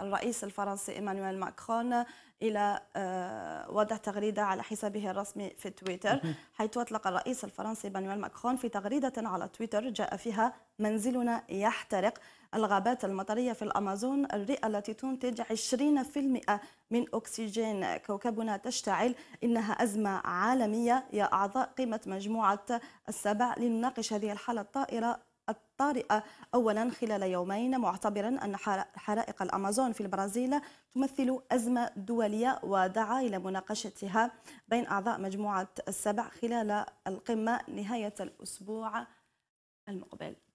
الرئيس الفرنسي إيمانويل ماكرون إلى آه، وضع تغريدة على حسابه الرسمي في تويتر حيث أطلق الرئيس الفرنسي إيمانويل ماكرون في تغريدة على تويتر جاء فيها منزلنا يحترق الغابات المطرية في الأمازون الرئة التي تنتج 20% من أكسجين كوكبنا تشتعل إنها أزمة عالمية يا أعضاء قمة مجموعة السبع لنناقش هذه الحالة الطائرة الطارئة أولا خلال يومين معتبرا أن حرائق الأمازون في البرازيل تمثل أزمة دولية ودعا إلى مناقشتها بين أعضاء مجموعة السبع خلال القمة نهاية الأسبوع المقبل